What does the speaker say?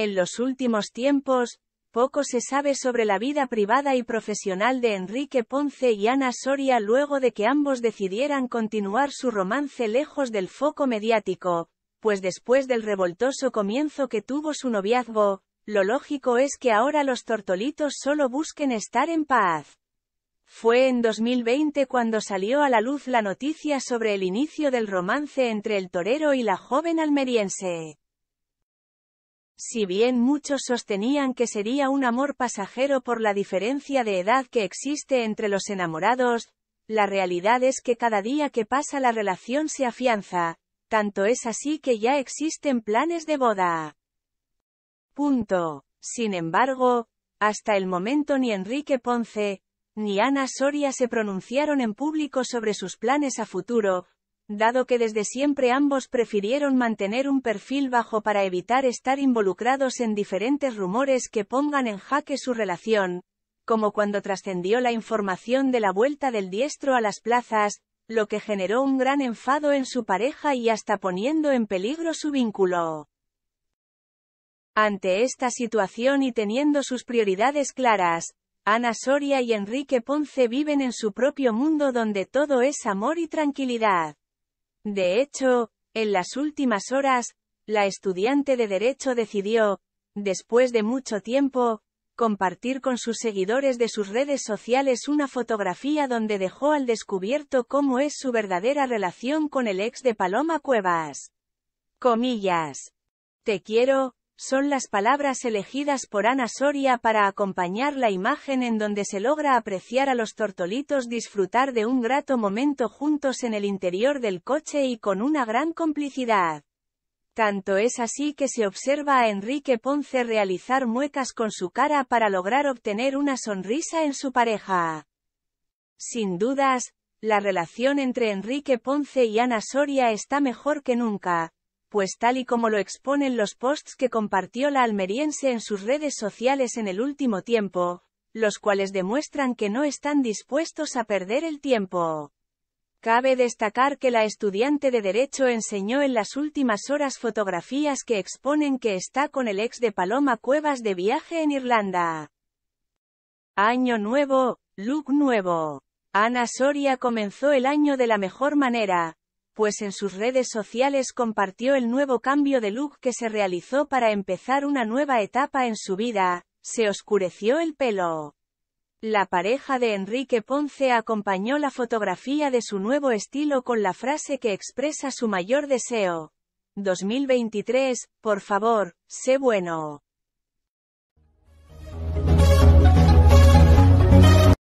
En los últimos tiempos, poco se sabe sobre la vida privada y profesional de Enrique Ponce y Ana Soria luego de que ambos decidieran continuar su romance lejos del foco mediático, pues después del revoltoso comienzo que tuvo su noviazgo, lo lógico es que ahora los tortolitos solo busquen estar en paz. Fue en 2020 cuando salió a la luz la noticia sobre el inicio del romance entre el torero y la joven almeriense. Si bien muchos sostenían que sería un amor pasajero por la diferencia de edad que existe entre los enamorados, la realidad es que cada día que pasa la relación se afianza, tanto es así que ya existen planes de boda. Punto. Sin embargo, hasta el momento ni Enrique Ponce, ni Ana Soria se pronunciaron en público sobre sus planes a futuro, dado que desde siempre ambos prefirieron mantener un perfil bajo para evitar estar involucrados en diferentes rumores que pongan en jaque su relación, como cuando trascendió la información de la vuelta del diestro a las plazas, lo que generó un gran enfado en su pareja y hasta poniendo en peligro su vínculo. Ante esta situación y teniendo sus prioridades claras, Ana Soria y Enrique Ponce viven en su propio mundo donde todo es amor y tranquilidad. De hecho, en las últimas horas, la estudiante de Derecho decidió, después de mucho tiempo, compartir con sus seguidores de sus redes sociales una fotografía donde dejó al descubierto cómo es su verdadera relación con el ex de Paloma Cuevas. Comillas. Te quiero, son las palabras elegidas por Ana Soria para acompañar la imagen en donde se logra apreciar a los tortolitos disfrutar de un grato momento juntos en el interior del coche y con una gran complicidad. Tanto es así que se observa a Enrique Ponce realizar muecas con su cara para lograr obtener una sonrisa en su pareja. Sin dudas, la relación entre Enrique Ponce y Ana Soria está mejor que nunca, pues tal y como lo exponen los posts que compartió la almeriense en sus redes sociales en el último tiempo, los cuales demuestran que no están dispuestos a perder el tiempo. Cabe destacar que la estudiante de Derecho enseñó en las últimas horas fotografías que exponen que está con el ex de Paloma Cuevas de viaje en Irlanda. Año nuevo, look nuevo. Ana Soria comenzó el año de la mejor manera, pues en sus redes sociales compartió el nuevo cambio de look que se realizó para empezar una nueva etapa en su vida, se oscureció el pelo. La pareja de Enrique Ponce acompañó la fotografía de su nuevo estilo con la frase que expresa su mayor deseo. 2023, por favor, sé bueno.